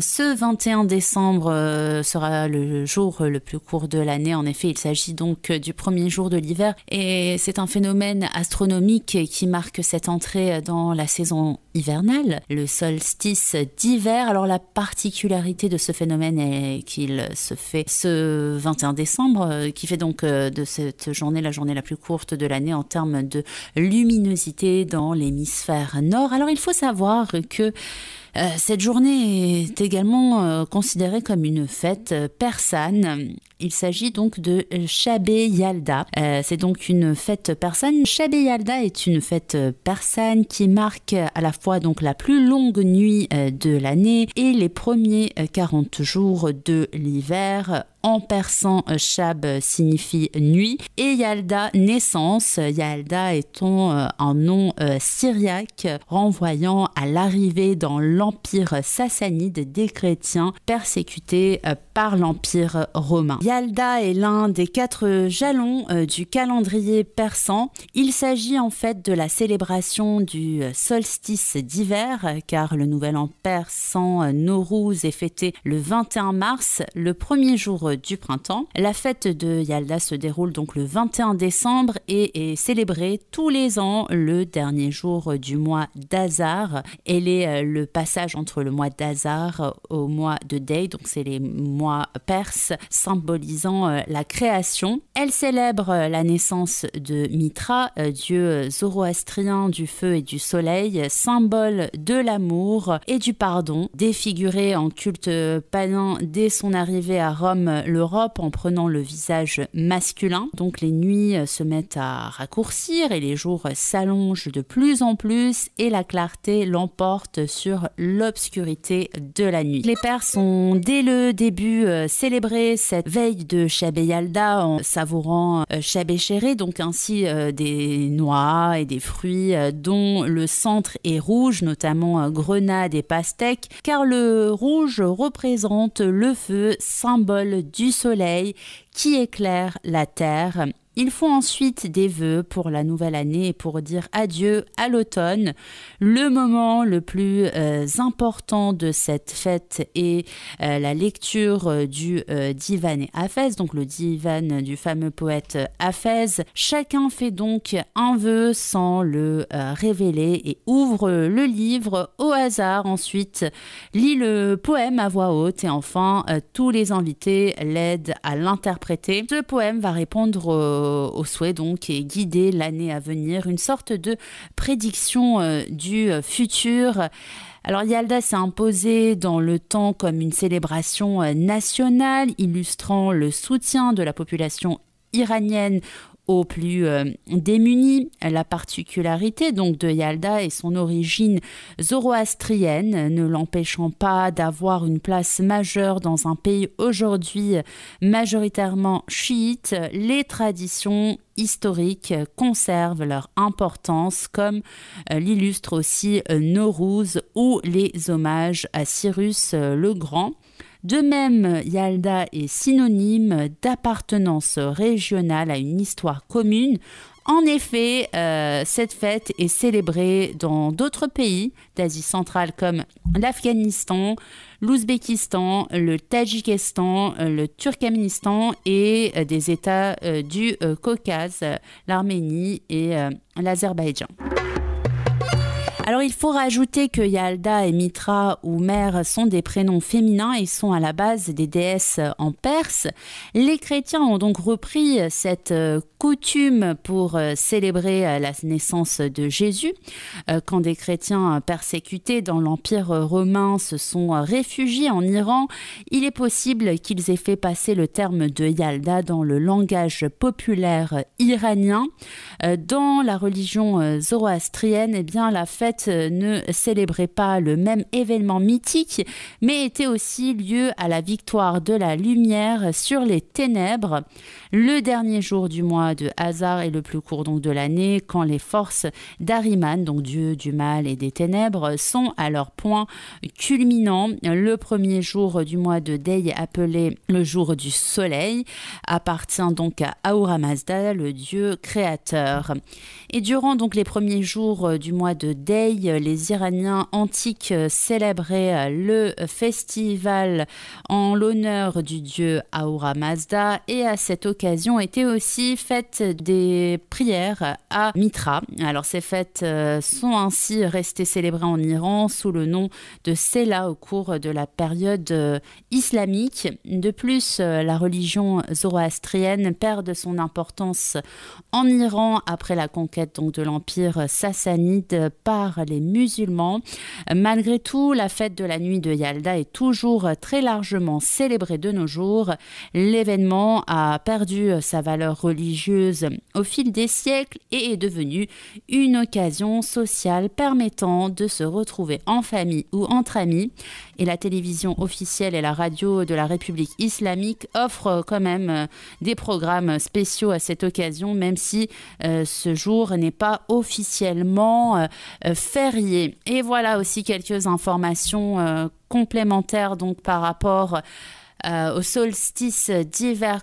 Ce 21 décembre euh, sera le jour le plus court de l'année. En effet, il s'agit donc euh, du premier jour de l'hiver et c'est un phénomène astronomique qui marque cette entrée dans la saison hivernale, le solstice d'hiver. Alors la particularité de ce phénomène est qu'il se fait ce 21 décembre, euh, qui fait donc de cette journée la journée la plus courte de l'année en termes de luminosité dans l'hémisphère nord. Alors il faut savoir que euh, cette journée est également euh, considérée comme une fête euh, persane il s'agit donc de Shabé Yalda. Euh, c'est donc une fête persane. Shabé Yalda est une fête persane qui marque à la fois donc la plus longue nuit euh, de l'année et les premiers 40 euh, jours de l'hiver en persan, Shab signifie nuit et Yalda naissance. Yalda étant un nom syriaque renvoyant à l'arrivée dans l'empire sassanide des chrétiens persécutés par l'empire romain. Yalda est l'un des quatre jalons euh, du calendrier persan. Il s'agit en fait de la célébration du euh, solstice d'hiver, euh, car le nouvel an persan Nowruz est fêté le 21 mars, le premier jour du printemps. La fête de Yalda se déroule donc le 21 décembre et est célébrée tous les ans le dernier jour du mois d'Azar. Elle est le passage entre le mois d'Azar au mois de Day, donc c'est les mois perses symboliques disant euh, la création. Elle célèbre euh, la naissance de Mitra, euh, dieu zoroastrien du feu et du soleil, symbole de l'amour et du pardon, défiguré en culte panin dès son arrivée à Rome, l'Europe, en prenant le visage masculin. Donc les nuits se mettent à raccourcir et les jours s'allongent de plus en plus et la clarté l'emporte sur l'obscurité de la nuit. Les Pères sont dès le début célébrés cette de Chabeyalda en savourant euh, Chabéchéré, donc ainsi euh, des noix et des fruits euh, dont le centre est rouge, notamment grenade et pastèque, car le rouge représente le feu, symbole du soleil qui éclaire la terre ils font ensuite des vœux pour la nouvelle année et pour dire adieu à l'automne. Le moment le plus euh, important de cette fête est euh, la lecture euh, du divan et Hafez, donc le divan du fameux poète Hafez. Chacun fait donc un vœu sans le révéler et ouvre le livre au hasard. Ensuite, lit le poème à voix haute et enfin, tous les invités l'aident à l'interpréter. Ce poème va répondre au souhait donc et guider l'année à venir, une sorte de prédiction euh, du euh, futur. Alors Yalda s'est imposée dans le temps comme une célébration euh, nationale illustrant le soutien de la population iranienne aux plus euh, démunis. La particularité donc de Yalda et son origine zoroastrienne, ne l'empêchant pas d'avoir une place majeure dans un pays aujourd'hui majoritairement chiite. Les traditions historiques conservent leur importance, comme euh, l'illustre aussi euh, Norouz ou les hommages à Cyrus le Grand. De même, Yalda est synonyme d'appartenance régionale à une histoire commune. En effet, euh, cette fête est célébrée dans d'autres pays d'Asie centrale comme l'Afghanistan, l'Ouzbékistan, le Tadjikistan, le Turkménistan et euh, des États euh, du Caucase, l'Arménie et l'Azerbaïdjan. Alors il faut rajouter que Yalda et Mitra ou Mère sont des prénoms féminins et sont à la base des déesses en Perse. Les chrétiens ont donc repris cette euh, coutume pour euh, célébrer euh, la naissance de Jésus. Quand des chrétiens persécutés dans l'Empire romain se sont réfugiés en Iran, il est possible qu'ils aient fait passer le terme de Yalda dans le langage populaire iranien. Euh, dans la religion euh, zoroastrienne, eh bien, la fête euh, ne célébrait pas le même événement mythique, mais était aussi lieu à la victoire de la lumière sur les ténèbres. Le dernier jour du mois de Hazar est le plus court donc de l'année, quand les forces d'Ariman, donc dieu du mal et des ténèbres, sont à leur point culminant. Le premier jour du mois de Dey, appelé le jour du soleil, appartient donc à Aura Mazda, le dieu créateur. Et durant donc les premiers jours euh, du mois de Dey, euh, les Iraniens antiques euh, célébraient le festival en l'honneur du dieu Ahura Mazda et à cette occasion étaient aussi faites des prières à Mitra. Alors ces fêtes sont ainsi restées célébrées en Iran sous le nom de Sela au cours de la période islamique. De plus, la religion zoroastrienne perd de son importance en Iran après la conquête de l'empire sassanide par les musulmans. Malgré tout, la fête de la nuit de Yalda est toujours très largement célébrée de nos jours. L'événement a perdu sa valeur religieuse au fil des siècles et est devenu une occasion sociale permettant de se retrouver en famille ou entre amis. Et la télévision officielle et la radio de la République islamique offrent quand même des programmes spéciaux à cette occasion, même si euh, ce jour n'est pas officiellement euh, euh, férié. Et voilà aussi quelques informations complémentaires donc par rapport au solstice d'hiver